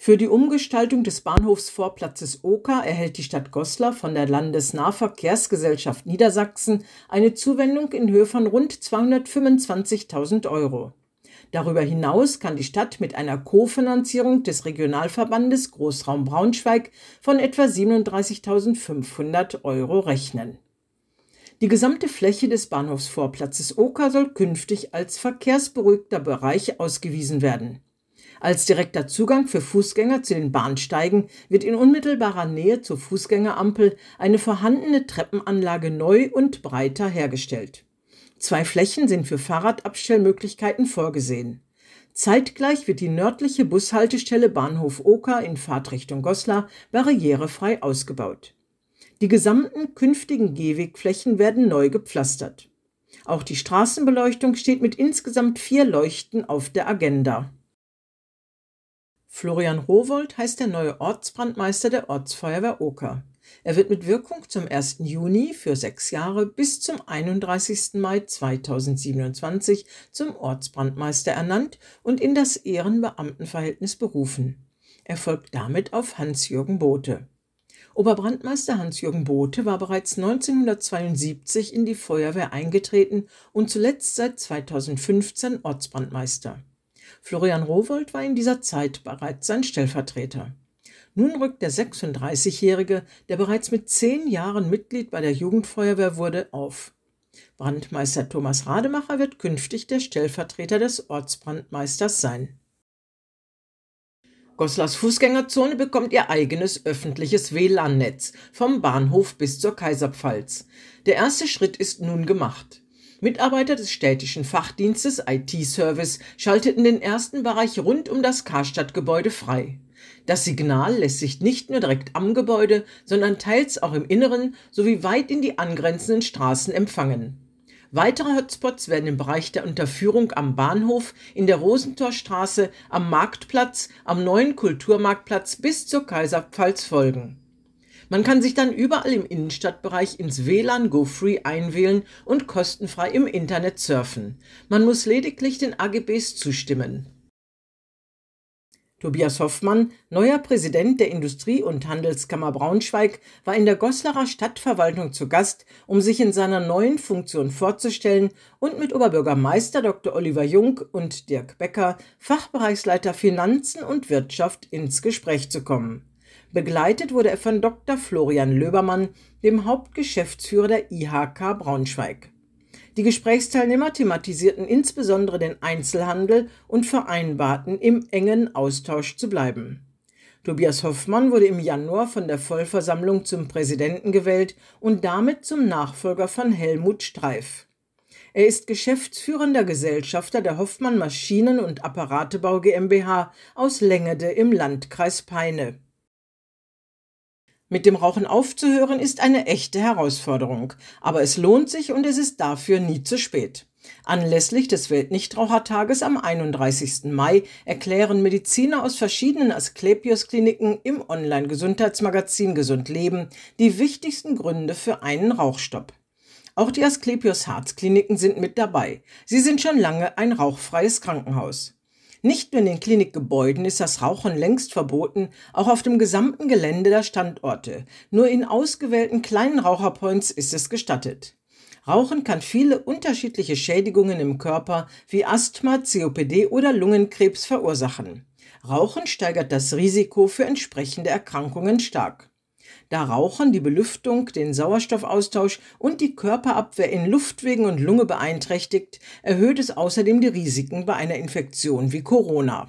Für die Umgestaltung des Bahnhofsvorplatzes Oka erhält die Stadt Goslar von der Landesnahverkehrsgesellschaft Niedersachsen eine Zuwendung in Höhe von rund 225.000 Euro. Darüber hinaus kann die Stadt mit einer Kofinanzierung des Regionalverbandes Großraum Braunschweig von etwa 37.500 Euro rechnen. Die gesamte Fläche des Bahnhofsvorplatzes Oka soll künftig als verkehrsberuhigter Bereich ausgewiesen werden. Als direkter Zugang für Fußgänger zu den Bahnsteigen wird in unmittelbarer Nähe zur Fußgängerampel eine vorhandene Treppenanlage neu und breiter hergestellt. Zwei Flächen sind für Fahrradabstellmöglichkeiten vorgesehen. Zeitgleich wird die nördliche Bushaltestelle Bahnhof Oker in Fahrtrichtung Goslar barrierefrei ausgebaut. Die gesamten künftigen Gehwegflächen werden neu gepflastert. Auch die Straßenbeleuchtung steht mit insgesamt vier Leuchten auf der Agenda. Florian Rowold heißt der neue Ortsbrandmeister der Ortsfeuerwehr Oker. Er wird mit Wirkung zum 1. Juni für sechs Jahre bis zum 31. Mai 2027 zum Ortsbrandmeister ernannt und in das Ehrenbeamtenverhältnis berufen. Er folgt damit auf Hans-Jürgen Bote. Oberbrandmeister Hans-Jürgen Bote war bereits 1972 in die Feuerwehr eingetreten und zuletzt seit 2015 Ortsbrandmeister. Florian Rowold war in dieser Zeit bereits sein Stellvertreter. Nun rückt der 36-Jährige, der bereits mit zehn Jahren Mitglied bei der Jugendfeuerwehr wurde, auf. Brandmeister Thomas Rademacher wird künftig der Stellvertreter des Ortsbrandmeisters sein. Goslars Fußgängerzone bekommt ihr eigenes öffentliches WLAN-Netz vom Bahnhof bis zur Kaiserpfalz. Der erste Schritt ist nun gemacht. Mitarbeiter des städtischen Fachdienstes IT-Service schalteten den ersten Bereich rund um das Karstadt-Gebäude frei. Das Signal lässt sich nicht nur direkt am Gebäude, sondern teils auch im Inneren sowie weit in die angrenzenden Straßen empfangen. Weitere Hotspots werden im Bereich der Unterführung am Bahnhof, in der Rosentorstraße, am Marktplatz, am neuen Kulturmarktplatz bis zur Kaiserpfalz folgen man kann sich dann überall im Innenstadtbereich ins WLAN GoFree einwählen und kostenfrei im Internet surfen. Man muss lediglich den AGBs zustimmen. Tobias Hoffmann, neuer Präsident der Industrie- und Handelskammer Braunschweig, war in der Goslarer Stadtverwaltung zu Gast, um sich in seiner neuen Funktion vorzustellen und mit Oberbürgermeister Dr. Oliver Jung und Dirk Becker, Fachbereichsleiter Finanzen und Wirtschaft, ins Gespräch zu kommen. Begleitet wurde er von Dr. Florian Löbermann, dem Hauptgeschäftsführer der IHK Braunschweig. Die Gesprächsteilnehmer thematisierten insbesondere den Einzelhandel und vereinbarten, im engen Austausch zu bleiben. Tobias Hoffmann wurde im Januar von der Vollversammlung zum Präsidenten gewählt und damit zum Nachfolger von Helmut Streif. Er ist geschäftsführender Gesellschafter der Hoffmann Maschinen- und Apparatebau GmbH aus Längede im Landkreis Peine. Mit dem Rauchen aufzuhören ist eine echte Herausforderung, aber es lohnt sich und es ist dafür nie zu spät. Anlässlich des Weltnichtrauchertages am 31. Mai erklären Mediziner aus verschiedenen Asklepios-Kliniken im Online-Gesundheitsmagazin Gesund Leben die wichtigsten Gründe für einen Rauchstopp. Auch die Asklepios harz kliniken sind mit dabei. Sie sind schon lange ein rauchfreies Krankenhaus. Nicht nur in den Klinikgebäuden ist das Rauchen längst verboten, auch auf dem gesamten Gelände der Standorte. Nur in ausgewählten kleinen Raucherpoints ist es gestattet. Rauchen kann viele unterschiedliche Schädigungen im Körper wie Asthma, COPD oder Lungenkrebs verursachen. Rauchen steigert das Risiko für entsprechende Erkrankungen stark da Rauchen die Belüftung, den Sauerstoffaustausch und die Körperabwehr in Luftwegen und Lunge beeinträchtigt, erhöht es außerdem die Risiken bei einer Infektion wie Corona.